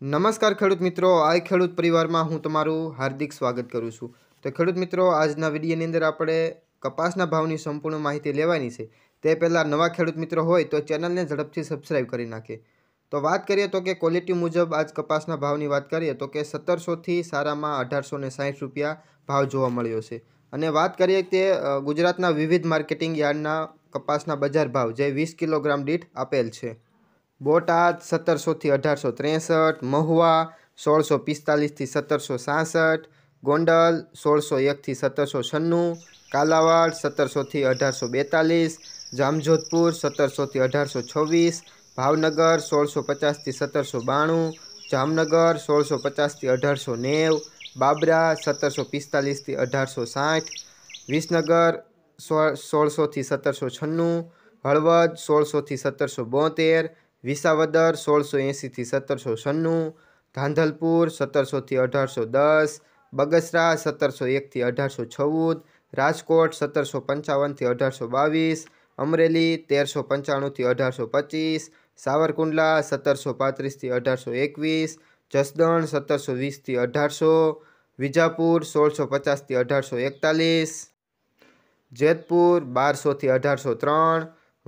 નમસ્કાર ખેડૂત મિત્રો આ ખેડૂત પરિવારમાં હું તમારું હાર્દિક સ્વાગત કરું છું તો ખેડૂત મિત્રો આજના વિડીયોની અંદર આપણે કપાસના ભાવની સંપૂર્ણ માહિતી લેવાની છે તે પહેલાં નવા ખેડૂત મિત્રો હોય તો ચેનલને ઝડપથી સબસ્ક્રાઈબ કરી નાખે તો વાત કરીએ તો કે ક્વોલિટી મુજબ આજ કપાસના ભાવની વાત કરીએ તો કે સત્તરસોથી સારામાં અઢારસો ને સાહીઠ રૂપિયા ભાવ જોવા મળ્યો છે અને વાત કરીએ તે ગુજરાતના વિવિધ માર્કેટિંગ યાર્ડના કપાસના બજાર ભાવ જે વીસ કિલોગ્રામ દીઠ આપેલ છે બોટાદ સત્તરસોથી અઢારસો ત્રેસઠ મહુવા સોળસો પિસ્તાલીસથી સત્તરસો સાસઠ ગોંડલ સોળસો એકથી સત્તરસો છન્નું કાલાવાડ સત્તરસોથી અઢારસો બેતાલીસ જામજોધપુર સત્તરસોથી અઢારસો છવ્વીસ ભાવનગર સોળસો પચાસથી સત્તરસો બાણું જામનગર સોળસો પચાસથી અઢારસો નેવ બાબરા સત્તરસો પિસ્તાલીસથી અઢારસો સાઠ વિસનગર સો સોળસોથી સત્તરસો છન્નું હળવદ સોળસોથી સત્તરસો બોતેર વિસાવદર સોળસો એંસીથી સત્તરસો છન્નું ધાંધલપુર સત્તરસોથી અઢારસો દસ બગસરા સત્તરસો એકથી અઢારસો ચૌદ રાજકોટ સત્તરસો પંચાવનથી અઢારસો બાવીસ અમરેલી તેરસો પંચાણુંથી અઢારસો પચીસ સાવરકુંડલા સત્તરસો પાંત્રીસથી અઢારસો એકવીસ જસદણ સત્તરસો વીસથી અઢારસો વિજાપુર સોળસો પચાસથી અઢારસો એકતાલીસ જેતપુર બારસોથી અઢારસો ત્રણ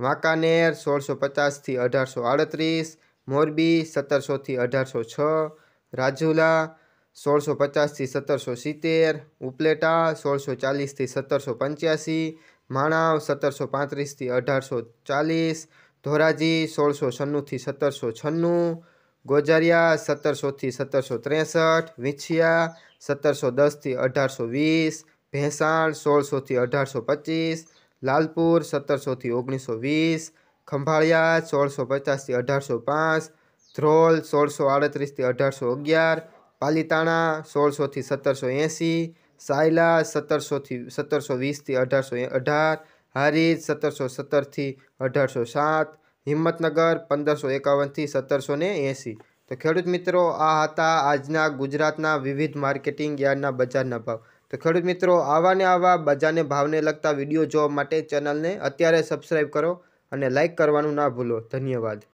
વાંકાનેર સોળસો પચાસથી અઢારસો આડત્રીસ મોરબી સત્તરસોથી અઢારસો છ રાજુલા સોળસો પચાસથી સત્તરસો સિત્તેર ઉપલેટા સોળસો ચાલીસથી સત્તરસો પંચ્યાસી માણાવ સત્તરસો પાંત્રીસથી અઢારસો ચાલીસ ધોરાજી સોળસો છન્નુંથી સત્તરસો છન્નું ગોજારિયા સત્તરસોથી સત્તરસો ત્રેસઠ વિછિયા સત્તરસો દસથી અઢારસો વીસ ભેંસાણ સોળસોથી અઢારસો પચીસ લાલપુર સત્તરસોથી ઓગણીસો વીસ ખંભાળિયા સોળસો પચાસથી અઢારસો પાંચ ધ્રોલ સોળસો આડત્રીસથી અઢારસો અગિયાર પાલીતાણા સોળસોથી સત્તરસો એંસી સાયલા સત્તરસોથી સત્તરસો વીસથી અઢારસો અઢાર હારીજ સત્તરસો સત્તરથી અઢારસો સાત હિંમતનગર પંદરસો એકાવનથી સત્તરસો ને એંસી તો ખેડૂત મિત્રો આ હતા આજના ગુજરાતના વિવિધ માર્કેટિંગ યાર્ડના બજારના ભાવ તો ખેડૂત મિત્રો આવા ને આવા બજારને ભાવને લગતા વિડીયો જોવા માટે ચેનલને અત્યારે સબસ્ક્રાઈબ કરો અને લાઇક કરવાનું ના ભૂલો ધન્યવાદ